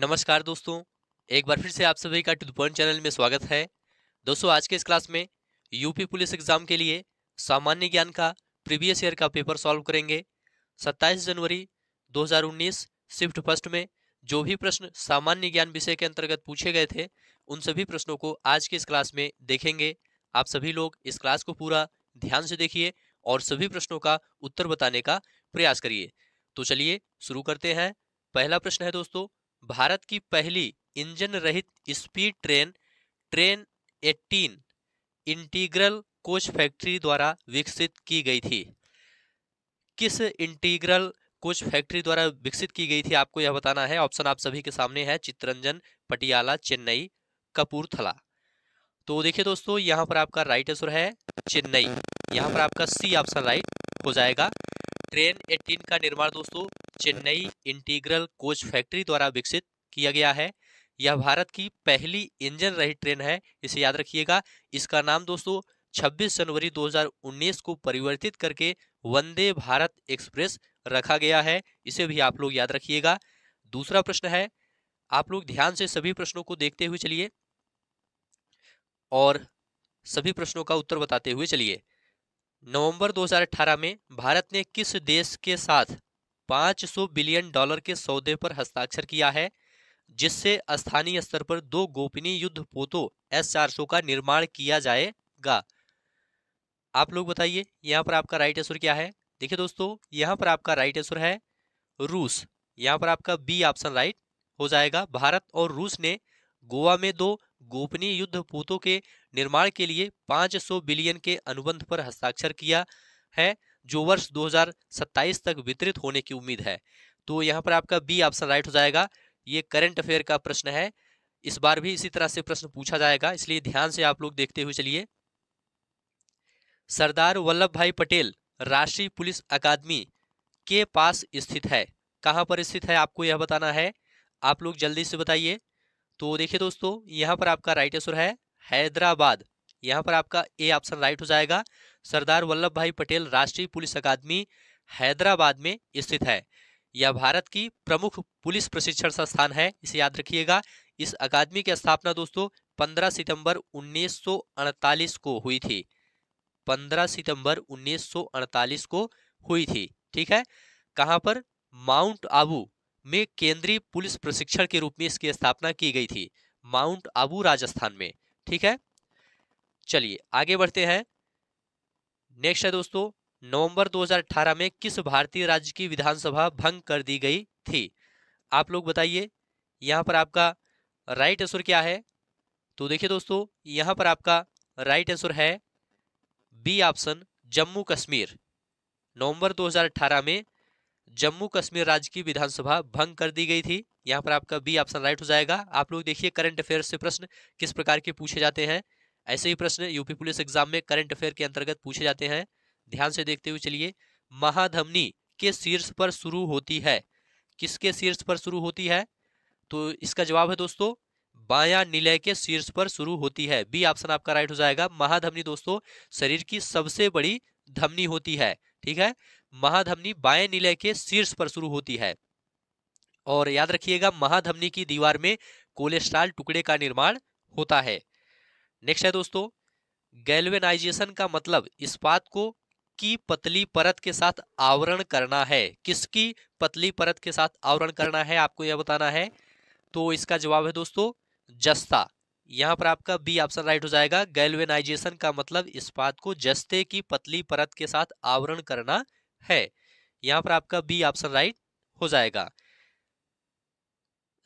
नमस्कार दोस्तों एक बार फिर से आप सभी का टू पॉइंट चैनल में स्वागत है दोस्तों आज के इस क्लास में यूपी पुलिस एग्जाम के लिए सामान्य ज्ञान का प्रीवियस ईयर का पेपर सॉल्व करेंगे 27 जनवरी 2019 शिफ्ट फर्स्ट में जो भी प्रश्न सामान्य ज्ञान विषय के अंतर्गत पूछे गए थे उन सभी प्रश्नों को आज के इस क्लास में देखेंगे आप सभी लोग इस क्लास को पूरा ध्यान से देखिए और सभी प्रश्नों का उत्तर बताने का प्रयास करिए तो चलिए शुरू करते हैं पहला प्रश्न है दोस्तों भारत की पहली इंजन रहित speed train train 18 integral coach factory द्वारा विकसित की गई थी किस इंटीग्रल कोच फैक्ट्री द्वारा विकसित की गई थी आपको यह बताना है ऑप्शन आप सभी के सामने है चित्रंजन पटियाला चेन्नई कपूरथला तो देखिए दोस्तों यहाँ पर आपका राइट आंसर है चेन्नई यहाँ पर आपका सी ऑप्शन राइट हो जाएगा ट्रेन 18 का निर्माण दोस्तों चेन्नई इंटीग्रल कोच फैक्ट्री द्वारा विकसित किया गया है यह भारत की पहली इंजन रहित ट्रेन है इसे याद रखिएगा इसका नाम दोस्तों 26 जनवरी 2019 को परिवर्तित करके वंदे भारत एक्सप्रेस रखा गया है इसे भी आप लोग याद रखिएगा दूसरा प्रश्न है आप लोग ध्यान से सभी प्रश्नों को देखते हुए चलिए और सभी प्रश्नों का उत्तर बताते हुए चलिए नवंबर 2018 में भारत ने किस देश के साथ 500 बिलियन डॉलर के सौदे पर हस्ताक्षर किया है जिससे स्थानीय स्तर पर दो गोपनीय युद्ध पोतों एस चार का निर्माण किया जाएगा आप लोग बताइए यहाँ पर आपका राइट आंसर क्या है देखिए दोस्तों यहाँ पर आपका राइट आंसर है रूस यहाँ पर आपका बी ऑप्शन राइट हो जाएगा भारत और रूस ने गोवा में दो गोपनीय युद्ध पोतों के निर्माण के लिए 500 बिलियन के अनुबंध पर हस्ताक्षर किया है जो वर्ष 2027 तक वितरित होने की उम्मीद है तो यहाँ पर आपका बी ऑप्शन राइट हो जाएगा ये करंट अफेयर का प्रश्न है इस बार भी इसी तरह से प्रश्न पूछा जाएगा इसलिए ध्यान से आप लोग देखते हुए चलिए सरदार वल्लभ भाई पटेल राष्ट्रीय पुलिस अकादमी के पास स्थित है कहाँ पर स्थित है आपको यह बताना है आप लोग जल्दी से बताइए तो देखिए दोस्तों यहाँ पर आपका राइट आंसर है हैदराबाद यहाँ पर आपका ए ऑप्शन राइट हो जाएगा सरदार वल्लभ भाई पटेल राष्ट्रीय पुलिस अकादमी हैदराबाद में स्थित है यह भारत की प्रमुख पुलिस प्रशिक्षण संस्थान है इसे याद रखिएगा इस अकादमी की स्थापना दोस्तों 15 सितंबर 1948 को हुई थी 15 सितंबर 1948 को हुई थी ठीक है कहाँ पर माउंट आबू में केंद्रीय पुलिस प्रशिक्षण के रूप में इसकी स्थापना की गई थी माउंट आबू राजस्थान में ठीक है चलिए आगे बढ़ते हैं नेक्स्ट है दोस्तों नवंबर 2018 में किस भारतीय राज्य की विधानसभा भंग कर दी गई थी आप लोग बताइए यहाँ पर आपका राइट आंसर क्या है तो देखिए दोस्तों यहाँ पर आपका राइट आंसर है बी ऑप्शन जम्मू कश्मीर नवंबर 2018 में जम्मू कश्मीर राज्य की विधानसभा भंग कर दी गई थी यहाँ पर आपका बी ऑप्शन राइट हो जाएगा आप लोग देखिए करंट अफेयर से प्रश्न किस प्रकार के पूछे जाते हैं ऐसे ही प्रश्न यूपी पुलिस एग्जाम में करंट अफेयर के अंतर्गत पूछे जाते हैं ध्यान से देखते हुए चलिए महाधमनी के शीर्ष पर शुरू होती है किसके शीर्ष पर शुरू होती है तो इसका जवाब है दोस्तों बाया निलय के शीर्ष पर शुरू होती है बी ऑप्शन आपका राइट हो जाएगा महाधमनी दोस्तों शरीर की सबसे बड़ी धमनी होती है ठीक है महाधमनी बाएं निलय के शीर्ष पर शुरू होती है और याद रखिएगा महाधमनी की दीवार में कोलेस्ट्रॉल टुकड़े का निर्माण होता है नेक्स्ट है दोस्तों गैल्वेनाइजेशन का मतलब इस्पात को की पतली परत के साथ आवरण करना है किसकी पतली परत के साथ आवरण करना है आपको यह बताना है तो इसका जवाब है दोस्तों जस्ता यहां पर आपका बी ऑप्शन राइट हो जाएगा गैल्वेनाइजेशन का मतलब इस्पात को जस्ते की पतली परत के साथ आवरण करना है यहाँ पर आपका बी ऑप्शन राइट हो जाएगा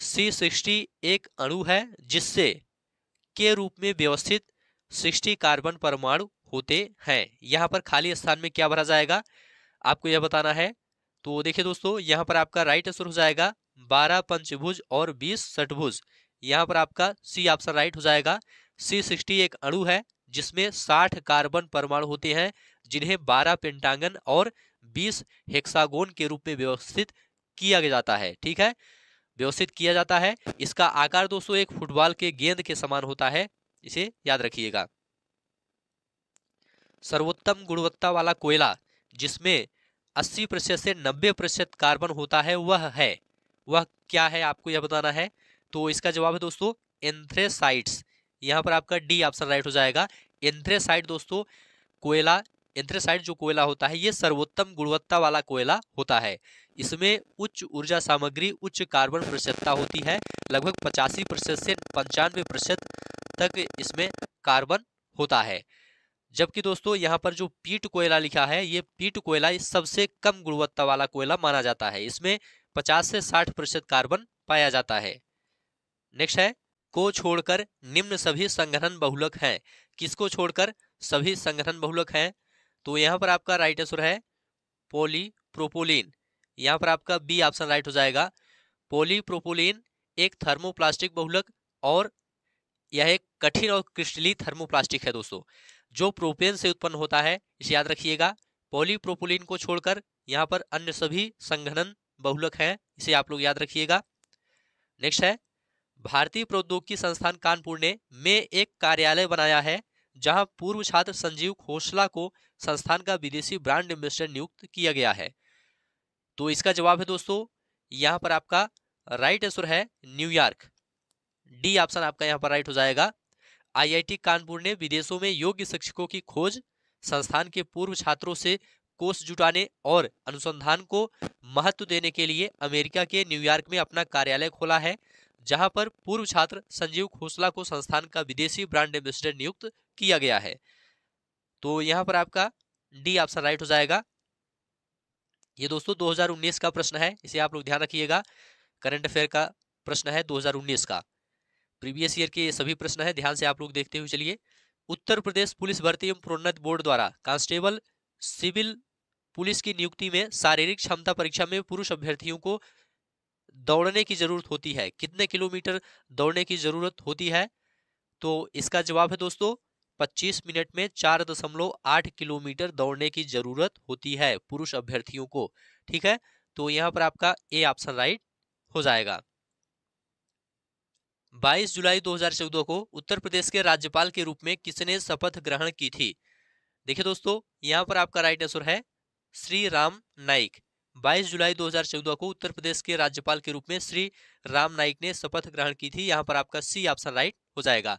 सी सिक्सटी एक अणु है जिससे के रूप में व्यवस्थित सिक्सटी कार्बन परमाणु होते हैं यहां पर खाली स्थान में क्या भरा जाएगा आपको यह बताना है तो देखिए दोस्तों यहाँ पर आपका राइट आंसर हो जाएगा बारह पंचभुज और बीस सठभुज यहाँ पर आपका सी ऑप्शन राइट हो जाएगा सी सिक्सटी एक अणु है जिसमें साठ कार्बन परमाणु होते हैं जिन्हें बारह पेंटांगन और बीस हेक्सागोन के रूप में व्यवस्थित किया जाता है ठीक है व्यवस्थित किया जाता है इसका आकार दोस्तों एक फुटबॉल के गेंद के समान होता है इसे याद रखिएगा सर्वोत्तम गुणवत्ता वाला कोयला जिसमें 80 प्रतिशत से 90 प्रतिशत कार्बन होता है वह है वह क्या है आपको यह बताना है तो इसका जवाब है दोस्तों एंथ्रेसाइट्स यहां पर आपका डी ऑप्शन राइट हो जाएगा एंथ्रेसाइट दोस्तों कोयला एंथ्रेसाइड जो कोयला होता है ये सर्वोत्तम गुणवत्ता वाला कोयला होता है इसमें उच्च ऊर्जा सामग्री उच्च कार्बन प्रतिशतता होती है लगभग पचासी प्रतिशत से पंचानवे प्रतिशत तक इसमें कार्बन होता है जबकि दोस्तों यहाँ पर जो पीट कोयला लिखा है ये पीट कोयला सबसे कम गुणवत्ता वाला कोयला माना जाता है इसमें पचास से साठ प्रतिशत कार्बन पाया जाता है नेक्स्ट है को छोड़कर निम्न सभी संगठन बहुलक हैं किसको छोड़कर सभी संगठन बहुलक हैं तो यहाँ पर आपका राइट आंसर है पोलीप्रोपोलिन यहाँ पर आपका बी ऑप्शन राइट हो जाएगा पोलीप्रोपोलिन एक थर्मोप्लास्टिक बहुलक और यह एक कठिन और क्रिस्टली थर्मोप्लास्टिक है दोस्तों जो प्रोपेन से उत्पन्न होता है इसे याद रखिएगा प्रोपोलिन को छोड़कर यहाँ पर अन्य सभी संघनन बहुलक हैं इसे आप लोग याद रखिएगा नेक्स्ट है भारतीय प्रौद्योगिकी संस्थान कानपुर ने में एक कार्यालय बनाया है जहां पूर्व छात्र संजीव खोसला को संस्थान का विदेशी ब्रांड एम्बेसडर नियुक्त किया गया है तो इसका जवाब है दोस्तों यहाँ पर आपका राइट आंसर है न्यूयॉर्क डी ऑप्शन आपका यहाँ पर राइट हो जाएगा आईआईटी कानपुर ने विदेशों में योग्य शिक्षकों की खोज संस्थान के पूर्व छात्रों से कोष जुटाने और अनुसंधान को महत्व देने के लिए अमेरिका के न्यूयॉर्क में अपना कार्यालय खोला है जहां पर पूर्व छात्र संजीव खोसला को संस्थान का विदेशी ब्रांड एम्बेसडर नियुक्त किया गया है तो यहां पर आपका डी ऑप्शन राइट हो जाएगा ये दोस्तों 2019 का प्रश्न है इसे आप लोग ध्यान रखिएगा करंट अफेयर का प्रश्न है 2019 का प्रीवियस ईयर के ये सभी प्रश्न है ध्यान से आप लोग देखते हुए चलिए उत्तर प्रदेश पुलिस भर्ती एवं प्रोन्नत बोर्ड द्वारा कांस्टेबल सिविल पुलिस की नियुक्ति में शारीरिक क्षमता परीक्षा में पुरुष अभ्यर्थियों को दौड़ने की ज़रूरत होती है कितने किलोमीटर दौड़ने की ज़रूरत होती है तो इसका जवाब है दोस्तों 25 मिनट में चार दशमलव आठ किलोमीटर दौड़ने की ज़रूरत होती है पुरुष अभ्यर्थियों को ठीक है तो यहाँ पर आपका ए ऑप्शन राइट हो जाएगा 22 जुलाई 2014 को उत्तर प्रदेश के राज्यपाल के रूप में किसने शपथ ग्रहण की थी देखिए दोस्तों यहाँ पर आपका राइट आंसर है श्री राम नाइक 22 जुलाई 2014 को उत्तर प्रदेश के राज्यपाल के रूप में श्री राम नाइक ने शपथ ग्रहण की थी यहाँ पर आपका सी ऑप्शन राइट हो जाएगा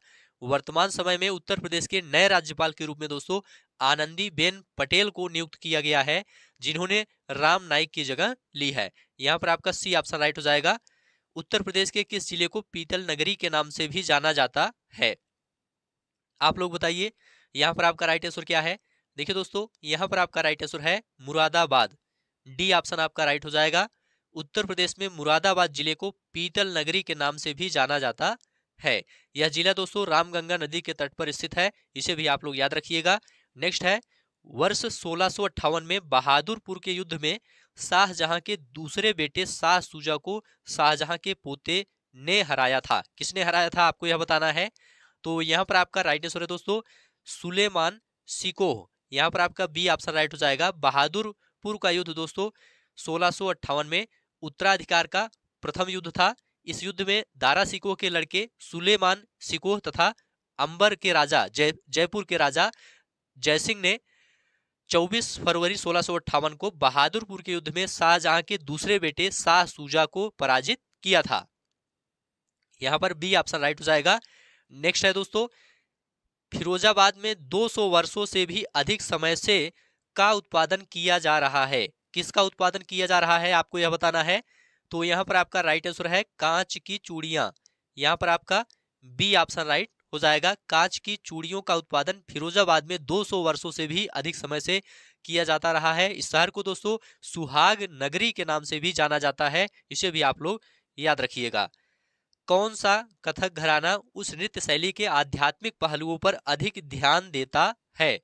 वर्तमान समय में उत्तर प्रदेश के नए राज्यपाल के रूप में दोस्तों आनंदी बेन पटेल को नियुक्त किया गया है जिन्होंने राम नाइक की जगह ली है यहाँ पर आपका सी ऑप्शन राइट हो जाएगा उत्तर प्रदेश के किस जिले को पीतल नगरी के नाम से भी जाना जाता है आप लोग बताइए यहाँ पर आपका राइट आंसर क्या है देखिए दोस्तों यहाँ पर आपका राइट आंसर है मुरादाबाद डी ऑप्शन आपका राइट हो जाएगा उत्तर प्रदेश में मुरादाबाद जिले को पीतल नगरी के नाम से भी जाना जाता है यह जिला दोस्तों रामगंगा नदी के तट पर स्थित है इसे भी आप लोग याद रखिएगा नेक्स्ट है वर्ष सोलह में बहादुरपुर के युद्ध में शाहजहां के दूसरे बेटे शाह सूजा को शाहजहां के पोते ने हराया था किसने हराया था आपको यह बताना है तो यहाँ पर आपका राइट आंसर है दोस्तों सुलेमान सिकोह यहाँ पर आपका बी ऑप्शन राइट हो जाएगा बहादुर नागपुर का युद्ध दोस्तों सोलह में उत्तराधिकार का प्रथम युद्ध था इस युद्ध में दारा सिकोह के लड़के सुलेमान सिकोह तथा अंबर के राजा जय जयपुर के राजा जयसिंह ने 24 फरवरी सोलह को बहादुरपुर के युद्ध में शाहजहां के दूसरे बेटे शाह सूजा को पराजित किया था यहां पर बी ऑप्शन राइट हो जाएगा नेक्स्ट है दोस्तों फिरोजाबाद में 200 वर्षों से भी अधिक समय से का उत्पादन किया जा रहा है किसका उत्पादन किया जा रहा है आपको यह बताना है तो यहाँ पर आपका राइट आंसर है कांच की चूड़ियां यहाँ पर आपका बी ऑप्शन राइट हो जाएगा कांच की चूड़ियों का उत्पादन फिरोजाबाद में 200 वर्षों से भी अधिक समय से किया जाता रहा है इस शहर को दोस्तों सुहाग नगरी के नाम से भी जाना जाता है इसे भी आप लोग याद रखिएगा कौन सा कथक घराना उस नृत्य शैली के आध्यात्मिक पहलुओं पर अधिक ध्यान देता है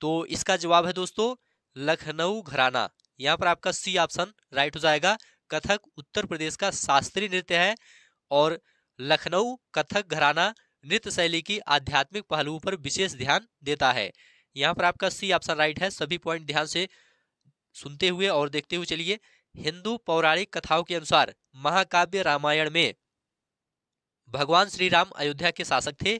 तो इसका जवाब है दोस्तों लखनऊ घराना यहाँ पर आपका सी ऑप्शन राइट हो जाएगा कथक उत्तर प्रदेश का शास्त्रीय नृत्य है और लखनऊ कथक घराना नृत्य शैली की आध्यात्मिक पहलुओं पर विशेष ध्यान देता है यहाँ पर आपका सी ऑप्शन राइट है सभी पॉइंट ध्यान से सुनते हुए और देखते हुए चलिए हिंदू पौराणिक कथाओं के अनुसार महाकाव्य रामायण में भगवान श्री राम अयोध्या के शासक थे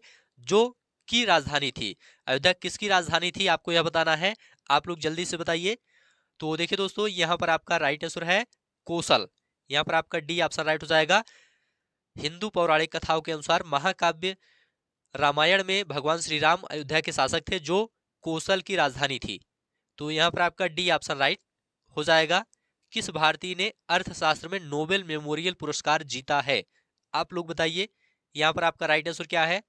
जो की राजधानी थी अयोध्या किसकी राजधानी थी आपको यह बताना है आप लोग जल्दी से बताइए तो देखिए दोस्तों यहाँ पर आपका राइट आंसर है कौशल यहाँ पर आपका डी ऑप्शन राइट हो जाएगा हिंदू पौराणिक कथाओं के अनुसार महाकाव्य रामायण में भगवान श्री राम अयोध्या के शासक थे जो कौशल की राजधानी थी तो यहाँ पर आपका डी ऑप्शन राइट हो जाएगा किस भारतीय ने अर्थशास्त्र में नोबेल मेमोरियल पुरस्कार जीता है आप लोग बताइए यहाँ पर आपका राइट आंसर क्या है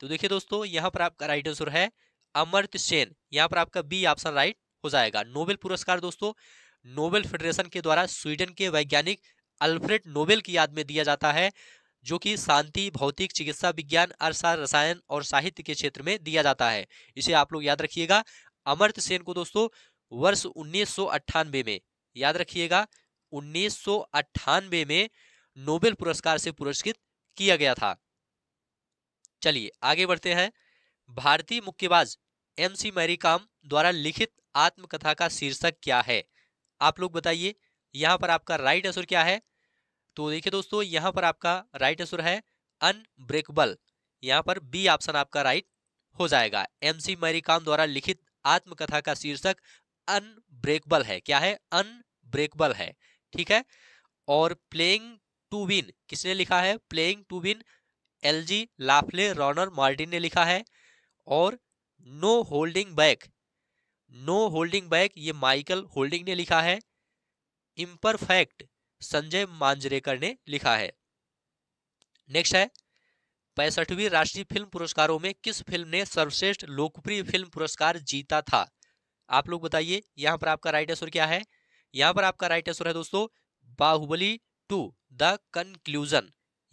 तो देखिए दोस्तों यहाँ पर आपका राइट आंसर है अमर्त सेन यहाँ पर आपका बी ऑप्शन राइट हो जाएगा नोबेल पुरस्कार दोस्तों नोबेल फेडरेशन के द्वारा स्वीडन के वैज्ञानिक अल्फ्रेड नोबेल की याद में दिया जाता है जो कि शांति भौतिक चिकित्सा विज्ञान अर्थशास्त्र रसायन और साहित्य के क्षेत्र में दिया जाता है इसे आप लोग याद रखिएगा अमर्त सेन को दोस्तों वर्ष उन्नीस में याद रखिएगा उन्नीस में नोबेल पुरस्कार से पुरस्कृत किया गया था चलिए आगे बढ़ते हैं भारतीय मुक्केबाज एम सी मैरीकाम द्वारा लिखित आत्मकथा का शीर्षक क्या है आप लोग बताइए यहाँ पर आपका राइट आंसर क्या है तो देखिए दोस्तों यहाँ पर आपका राइट आंसर है अनब्रेकबल यहाँ पर बी ऑप्शन आपका राइट हो जाएगा एम सी मैरीकाम द्वारा लिखित आत्मकथा का शीर्षक अनब्रेकबल है क्या है अनब्रेकबल है ठीक है और प्लेइंग टू विन किसने लिखा है प्लेइंग टू विन एलजी लाफले रॉनर मार्टिन ने लिखा है और no holding back no holding back ये माइकल होल्डिंग ने लिखा है इम्परफेक्ट संजय मांजरेकर ने लिखा है नेक्स्ट है पैंसठवीं राष्ट्रीय फिल्म पुरस्कारों में किस फिल्म ने सर्वश्रेष्ठ लोकप्रिय फिल्म पुरस्कार जीता था आप लोग बताइए यहाँ पर आपका राइट आंसर क्या है यहाँ पर आपका राइट आंसर है दोस्तों बाहुबली टू द कंक्लूजन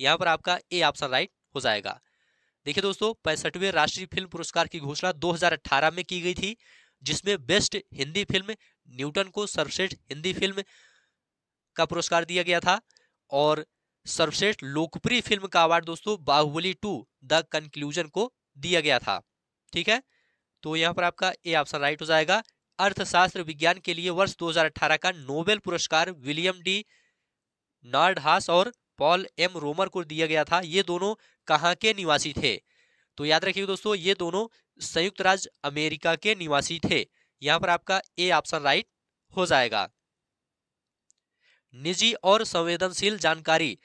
यहाँ पर आपका ए ऑप्शन राइट हो जाएगा देखिए दोस्तों पैंसठवें राष्ट्रीय फिल्म पुरस्कार की घोषणा 2018 में की गई थी जिसमें बेस्ट हिंदी फिल्म न्यूटन को सर्वश्रेष्ठ हिंदी फिल्म का पुरस्कार दिया गया था और सर्वश्रेष्ठ लोकप्रिय फिल्म का अवार्ड दोस्तों बाहुबली टू द कंक्लूजन को दिया गया था ठीक है तो यहाँ पर आपका ए ऑप्शन राइट हो जाएगा अर्थशास्त्र विज्ञान के लिए वर्ष 2018 का नोबेल पुरस्कार विलियम डी हास और पॉल एम रोमर को दिया गया था ये दोनों कहाँ के निवासी थे तो याद रखिए दोस्तों ये दोनों संयुक्त राज्य अमेरिका के निवासी थे यहाँ पर आपका ए ऑप्शन राइट हो जाएगा निजी और संवेदनशील जानकारी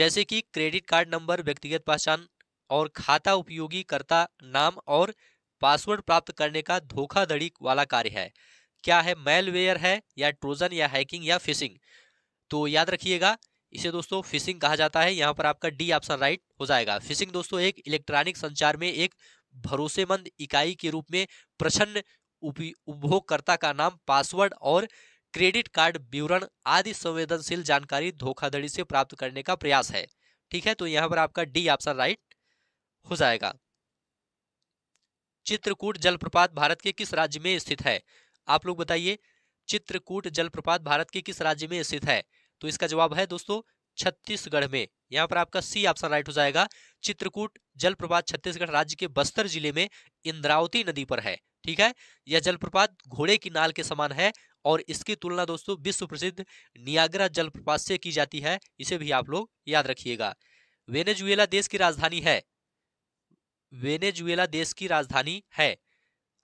जैसे कि क्रेडिट कार्ड नंबर व्यक्तिगत पहचान और खाता उपयोगी करता नाम और पासवर्ड प्राप्त करने का धोखाधड़ी वाला कार्य है क्या है मेलवेयर है या ट्रोजन या हैकिंग या फिशिंग तो याद रखिएगा इसे दोस्तों फिशिंग कहा जाता है यहाँ पर आपका डी ऑप्शन राइट हो जाएगा फिशिंग दोस्तों एक इलेक्ट्रॉनिक संचार में एक भरोसेमंद इकाई के रूप में प्रसन्न उपभोगकर्ता का नाम पासवर्ड और क्रेडिट कार्ड विवरण आदि संवेदनशील जानकारी धोखाधड़ी से प्राप्त करने का प्रयास है ठीक है तो यहाँ पर आपका डी ऑप्शन राइट हो जाएगा चित्रकूट जलप्रपात भारत के किस राज्य में स्थित है आप लोग बताइए चित्रकूट जलप्रपात भारत के किस राज्य में स्थित है तो इसका जवाब है दोस्तों छत्तीसगढ़ में यहाँ पर आपका सी ऑप्शन राइट हो जाएगा चित्रकूट जलप्रपात छत्तीसगढ़ राज्य के बस्तर जिले में इंद्रावती नदी पर है ठीक है यह जलप्रपात घोड़े की नाल के समान है और इसकी तुलना दोस्तों विश्व प्रसिद्ध नियाग्रा जलप्रपात से की जाती है इसे भी आप लोग याद रखिएगा वेनेजुएला देश की राजधानी है वेनेजुएला देश की राजधानी है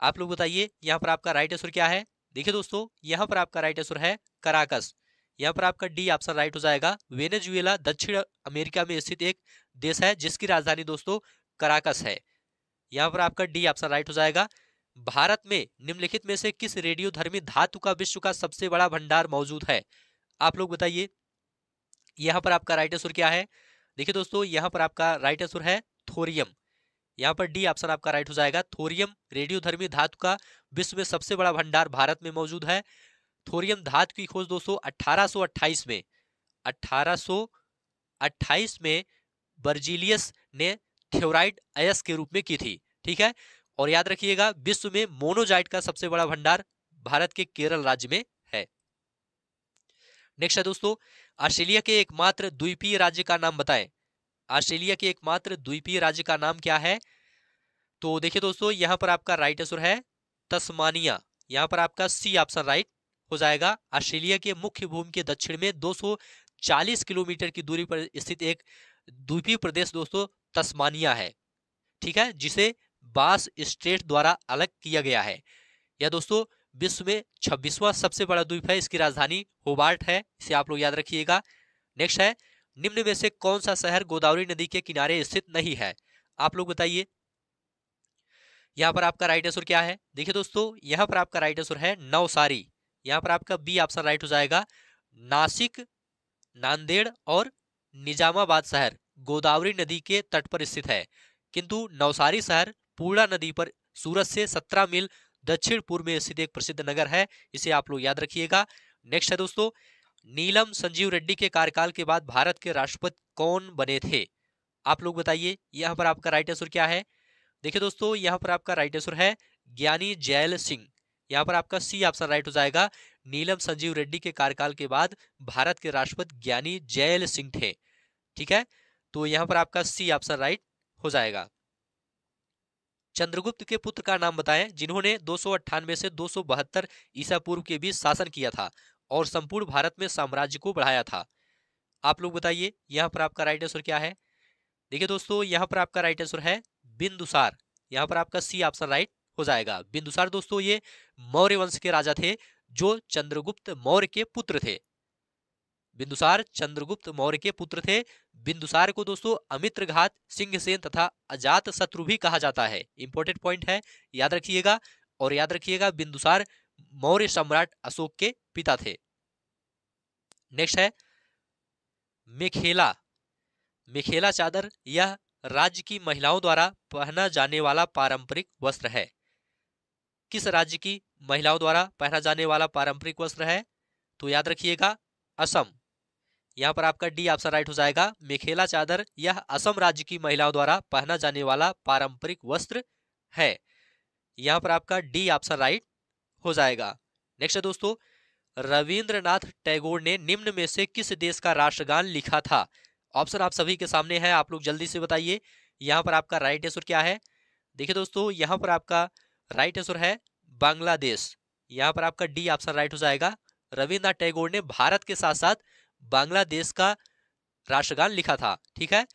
आप लोग बताइए यहाँ पर आपका राइट आंसर क्या है देखिए दोस्तों यहाँ पर आपका राइट आंसर है कराकस यहाँ पर आपका डी ऑप्शन राइट हो जाएगा वेनेजुएला दक्षिण अमेरिका में स्थित एक देश है जिसकी राजधानी दोस्तों कराकस है यहाँ पर आपका डी ऑप्शन राइट हो जाएगा भारत में निम्नलिखित में से किस रेडियो धर्मी धातु का विश्व का सबसे बड़ा भंडार मौजूद है आप लोग बताइए यहाँ पर आपका राइट आंसर क्या है देखिए दोस्तों यहाँ पर आपका राइट आंसर है थोरियम यहाँ पर डी ऑप्शन आपका राइट हो जाएगा थोरियम रेडियोधर्मी धातु का विश्व में सबसे बड़ा भंडार भारत में मौजूद है थोरियम धातु की खोज दोस्तों 1828 में 1828 में बर्जीलियस ने थ्योराइड अयस के रूप में की थी ठीक है और याद रखिएगा विश्व में मोनोजाइट का सबसे बड़ा भंडार भारत के केरल राज्य में है नेक्स्ट है दोस्तों ऑस्ट्रेलिया के एकमात्र द्वीपीय राज्य का नाम बताएं ऑस्ट्रेलिया के एकमात्र द्वीपीय राज्य का नाम क्या है तो देखिए दोस्तों यहां पर आपका राइट आंसर है तस्मानिया यहां पर आपका सी ऑप्शन राइट हो जाएगा ऑस्ट्रेलिया के मुख्य भूमि के दक्षिण में 240 किलोमीटर की दूरी पर स्थित एक द्वीपीय प्रदेश दोस्तों तस्मानिया है ठीक है जिसे बास स्टेट द्वारा अलग किया गया है यह दोस्तों विश्व में छब्बीसवा सबसे बड़ा द्वीप है इसकी राजधानी होबार्ट है इसे आप लोग याद रखिएगा नेक्स्ट है निम्न में से कौन सा शहर गोदावरी नदी के किनारे स्थित नहीं है आप लोग बताइए यहाँ पर आपका राइट आंसर क्या है देखिए दोस्तों यहाँ पर आपका राइट आंसर है नवसारी यहाँ पर आपका बी ऑप्शन राइट हो जाएगा नासिक नांदेड़ और निजामाबाद शहर गोदावरी नदी के तट पर स्थित है किंतु नवसारी शहर पूर्णा नदी पर सूरत से सत्रह मील दक्षिण पूर्व में स्थित एक प्रसिद्ध नगर है इसे आप लोग याद रखिएगा नेक्स्ट है दोस्तों नीलम संजीव रेड्डी के कार्यकाल के बाद भारत के राष्ट्रपति कौन बने थे आप लोग बताइए यहाँ पर आपका राइट आंसर क्या है देखिए दोस्तों यहाँ पर आपका राइट आंसर है ज्ञानी जैल सिंह यहाँ पर आपका सी ऑप्शन राइट हो जाएगा नीलम संजीव रेड्डी के कार्यकाल के बाद भारत के राष्ट्रपति ज्ञानी जयल सिंह थे ठीक है तो यहाँ पर आपका सी ऑप्शन राइट हो जाएगा चंद्रगुप्त के पुत्र का नाम बताएं जिन्होंने दो से दो ईसा पूर्व के बीच शासन किया था और संपूर्ण भारत में साम्राज्य को बढ़ाया था आप लोग बताइए यहाँ पर आपका राइट आंसर क्या है देखिए दोस्तों यहाँ पर आपका राइट आंसर है बिंदुसार यहाँ पर आपका सी ऑप्शन राइट हो जाएगा बिंदुसार दोस्तों ये मौर्य वंश के राजा थे जो चंद्रगुप्त मौर्य के पुत्र थे बिंदुसार चंद्रगुप्त मौर्य के पुत्र थे बिंदुसार को दोस्तों अमित्र घात सिंहसेन तथा अजात शत्रु भी कहा जाता है इंपॉर्टेंट पॉइंट है याद रखिएगा और याद रखिएगा बिंदुसार मौर्य सम्राट अशोक के पिता थे नेक्स्ट है मेखेला मेखेला चादर यह राज्य की महिलाओं द्वारा पहना जाने वाला पारंपरिक वस्त्र है किस राज्य की महिलाओं द्वारा पहना जाने वाला पारंपरिक वस्त्र है तो याद रखिएगा असम यहाँ पर आपका डी ऑप्शन राइट हो जाएगा मेखेला चादर यह असम राज्य की महिलाओं द्वारा पहना जाने वाला पारंपरिक वस्त्र है यहाँ पर आपका डी ऑप्शन राइट हो जाएगा नेक्स्ट है दोस्तों रविंद्रनाथ टैगोर ने निम्न में से किस देश का राष्ट्रगान लिखा था ऑप्शन आप सभी के सामने है आप लोग जल्दी से बताइए यहाँ पर आपका राइट आंसर क्या है देखिए दोस्तों यहाँ पर आपका राइट आंसर है बांग्लादेश यहां पर आपका डी ऑप्शन राइट हो जाएगा रविन्द्रनाथ टैगोर ने भारत के साथ साथ बांग्लादेश का राष्ट्रगान लिखा था ठीक है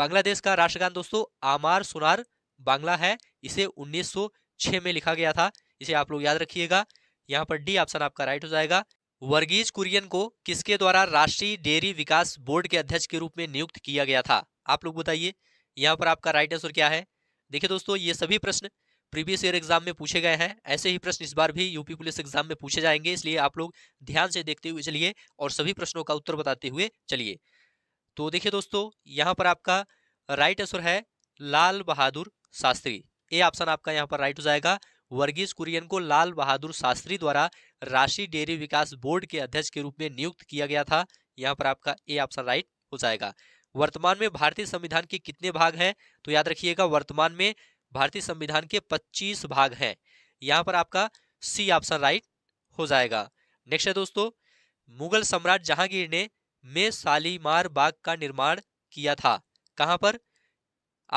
बांग्लादेश का राष्ट्रगान दोस्तों आमार सुनार बांग्ला है इसे 1906 में लिखा गया था इसे आप लोग याद रखिएगा यहाँ पर डी ऑप्शन आपका राइट हो जाएगा वर्गीज कुरियन को किसके द्वारा राष्ट्रीय डेयरी विकास बोर्ड के अध्यक्ष के रूप में नियुक्त किया गया था आप लोग बताइए यहाँ पर आपका राइट आंसर क्या है देखिए दोस्तों ये सभी प्रश्न प्रीवियस ईयर एग्जाम में पूछे गए हैं ऐसे ही प्रश्न इस बार भी यूपी पुलिस एग्जाम में पूछे जाएंगे इसलिए आप लोग ध्यान से देखते हुए चलिए और सभी प्रश्नों का उत्तर बताते हुए चलिए तो देखिए दोस्तों यहाँ पर आपका राइट आंसर है लाल बहादुर शास्त्री ए ऑप्शन आपका यहाँ पर राइट हो जाएगा वर्गीज कुरियन को लाल बहादुर शास्त्री द्वारा राशि डेयरी विकास बोर्ड के अध्यक्ष के रूप में नियुक्त किया गया था यहाँ पर आपका ए ऑप्शन राइट हो जाएगा वर्तमान में भारतीय संविधान के कितने भाग हैं तो याद रखिएगा वर्तमान में भारतीय संविधान के 25 भाग हैं यहाँ पर आपका सी ऑप्शन राइट हो जाएगा नेक्स्ट है दोस्तों मुगल सम्राट जहांगीर ने मे शालीमार बाग का निर्माण किया था कहाँ पर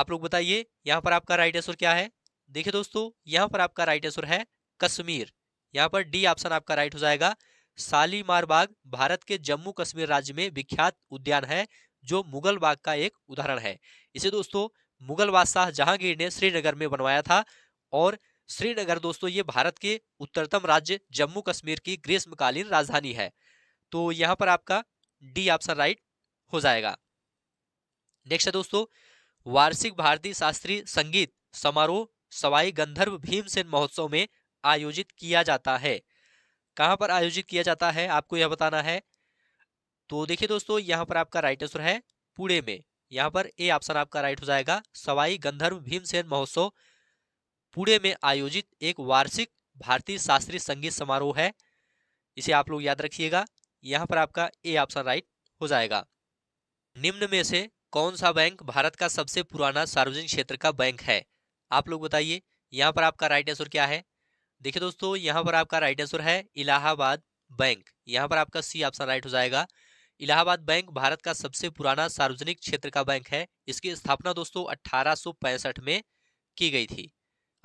आप लोग बताइए यहाँ पर आपका राइट आंसर क्या है देखिए दोस्तों यहाँ पर आपका राइट आंसर है कश्मीर यहाँ पर डी ऑप्शन आपका राइट हो जाएगा शालीमार बाग भारत के जम्मू कश्मीर राज्य में विख्यात उद्यान है जो मुगल बाग का एक उदाहरण है इसे दोस्तों मुगल बादशाह जहांगीर ने श्रीनगर में बनवाया था और श्रीनगर दोस्तों ये भारत के उत्तरतम राज्य जम्मू कश्मीर की ग्रीष्मकालीन राजधानी है तो यहाँ पर आपका डी ऑप्शन राइट हो जाएगा नेक्स्ट है दोस्तों वार्षिक भारतीय शास्त्रीय संगीत समारोह सवाई गंधर्व भीमसेन महोत्सव में आयोजित किया जाता है कहाँ पर आयोजित किया जाता है आपको यह बताना है तो देखिए दोस्तों यहाँ पर आपका राइट आंसर है पुणे में यहाँ पर ए ऑप्शन आपका राइट हो जाएगा सवाई गंधर्व भीमसेन महोत्सव पुणे में आयोजित एक वार्षिक भारतीय शास्त्रीय संगीत समारोह है इसे आप लोग याद रखिएगा यहाँ पर आपका ए ऑप्शन राइट हो जाएगा निम्न में से कौन सा बैंक भारत का सबसे पुराना सार्वजनिक क्षेत्र का बैंक है आप लोग बताइए यहाँ पर आपका राइट आंसर क्या है देखिए दोस्तों यहाँ पर आपका राइट आंसर है इलाहाबाद बैंक यहाँ पर आपका सी ऑप्शन राइट हो जाएगा इलाहाबाद बैंक भारत का सबसे पुराना सार्वजनिक क्षेत्र का बैंक है इसकी स्थापना दोस्तों अठारह में की गई थी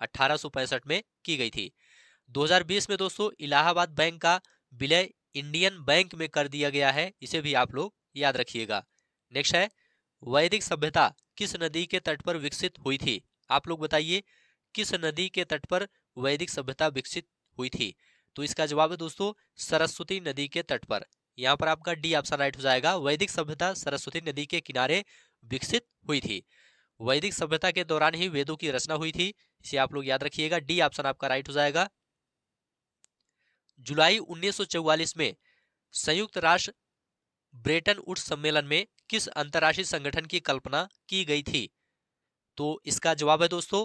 अठारह में की गई थी 2020 में दोस्तों इलाहाबाद बैंक का विलय इंडियन बैंक में कर दिया गया है इसे भी आप लोग याद रखिएगा नेक्स्ट है वैदिक सभ्यता किस नदी के तट पर विकसित हुई थी आप लोग बताइए किस नदी के तट पर वैदिक सभ्यता विकसित हुई थी तो इसका जवाब है दोस्तों सरस्वती नदी के तट पर यहाँ पर आपका डी ऑप्शन राइट हो जाएगा वैदिक सभ्यता सरस्वती नदी के किनारे विकसित हुई थी वैदिक सभ्यता के दौरान ही वेदों की रचना हुई थी इसे आप लोग याद रखिएगा डी ऑप्शन आपका राइट हो जाएगा जुलाई 1944 में संयुक्त राष्ट्र ब्रेटन उड सम्मेलन में किस अंतर्राष्ट्रीय संगठन की कल्पना की गई थी तो इसका जवाब है दोस्तों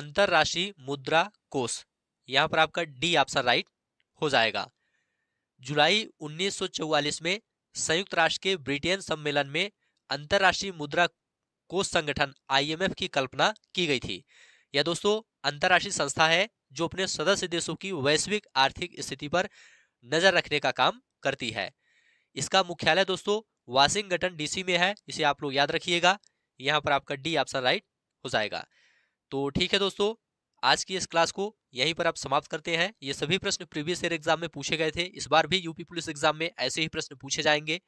अंतर्राष्ट्रीय मुद्रा कोष यहां पर आपका डी ऑप्शन राइट हो जाएगा जुलाई 1944 में संयुक्त राष्ट्र के ब्रिटेन सम्मेलन में अंतर्राष्ट्रीय मुद्रा कोष संगठन आईएमएफ की कल्पना की गई थी यह दोस्तों अंतर्राष्ट्रीय संस्था है जो अपने सदस्य देशों की वैश्विक आर्थिक स्थिति पर नजर रखने का काम करती है इसका मुख्यालय दोस्तों वाशिंगटन डीसी में है इसे आप लोग याद रखिएगा यहाँ पर आपका डी ऑप्शन राइट हो जाएगा तो ठीक है दोस्तों आज की इस क्लास को यहीं पर आप समाप्त करते हैं ये सभी प्रश्न प्रीवियस ईयर एग्जाम में पूछे गए थे इस बार भी यूपी पुलिस एग्जाम में ऐसे ही प्रश्न पूछे जाएंगे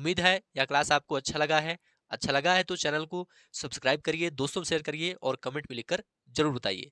उम्मीद है यह क्लास आपको अच्छा लगा है अच्छा लगा है तो चैनल को सब्सक्राइब करिए दोस्तों शेयर करिए और कमेंट में लिखकर जरूर बताइए